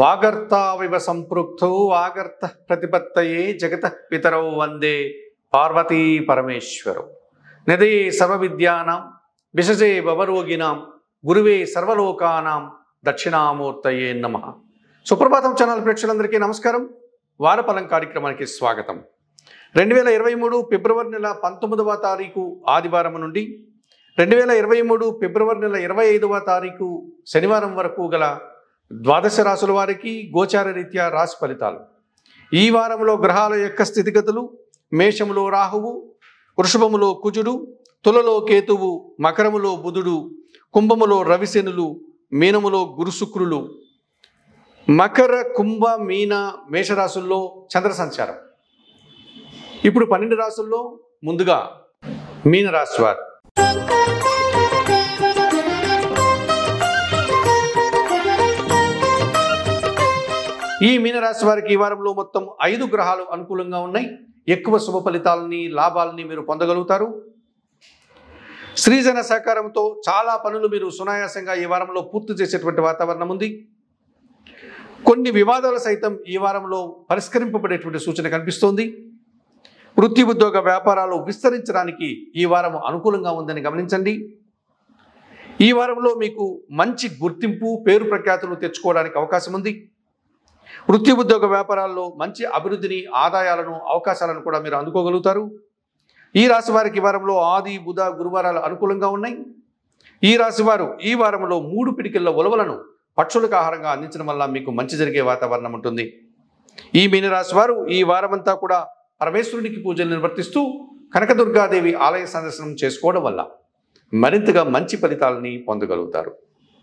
వాగర్తావివ సంపృక్త వాగర్త ప్రతిపత్తయే జగత పితరౌ వందే పార్వతీ పరమేశ్వరు నదే విద్యానాం విషజే భవరోగినాం గురువే సర్వలోకానాం దక్షిణామూర్తయే నమ సుప్రభాతం ఛానల్ ప్రేక్షకులందరికీ నమస్కారం వారపలం కార్యక్రమానికి స్వాగతం రెండు వేల ఇరవై మూడు ఫిబ్రవరి నెల పంతొమ్మిదవ తారీఖు ఆదివారం నుండి రెండు వేల ఇరవై మూడు ఫిబ్రవరి నెల ఇరవై ఐదవ తారీఖు శనివారం వరకు గల ద్వాదశ రాసుల వారికి గోచార రీత్యా రాశి ఫలితాలు ఈ వారంలో గ్రహాల యొక్క స్థితిగతులు మేషములో రాహువు వృషభములో కుజుడు తులలో కేతువు మకరములో బుధుడు కుంభములో రవిశనులు మీనములో గురుశుక్రులు మకర కుంభ మీన మేషరాశుల్లో చంద్ర సంచారం ఇప్పుడు పన్నెండు రాసుల్లో ముందుగా మీనరాశి వారు ఈ మీనరాశి వారికి ఈ వారంలో మొత్తం ఐదు గ్రహాలు అనుకూలంగా ఉన్నాయి ఎక్కువ శుభ ఫలితాలని లాభాలని మీరు పొందగలుగుతారు శ్రీజన సహకారంతో చాలా పనులు మీరు సునాయాసంగా ఈ వారంలో పూర్తి చేసేటువంటి వాతావరణం ఉంది కొన్ని వివాదాలు సైతం ఈ వారంలో పరిష్కరింపబడేటువంటి సూచన కనిపిస్తోంది వృత్తి ఉద్యోగ వ్యాపారాలు విస్తరించడానికి ఈ వారం అనుకూలంగా ఉందని గమనించండి ఈ వారంలో మీకు మంచి గుర్తింపు పేరు ప్రఖ్యాతులు తెచ్చుకోవడానికి అవకాశం ఉంది వృత్తి ఉద్యోగ వ్యాపారాల్లో మంచి అభివృద్ధిని ఆదాయాలను అవకాశాలను కూడా మీరు అందుకోగలుగుతారు ఈ రాశి వారికి వారంలో ఆది బుధ గురువారాలు అనుకూలంగా ఉన్నాయి ఈ రాశివారు ఈ వారంలో మూడు పిడికిల్లో ఉలవలను పక్షులకు ఆహారంగా అందించడం వల్ల మీకు మంచి జరిగే వాతావరణం ఉంటుంది ఈ మీనరాశి వారు ఈ వారమంతా కూడా పరమేశ్వరునికి పూజలు నిర్వర్తిస్తూ కనకదుర్గాదేవి ఆలయ సందర్శనం చేసుకోవడం వల్ల మరింతగా మంచి ఫలితాలని పొందగలుగుతారు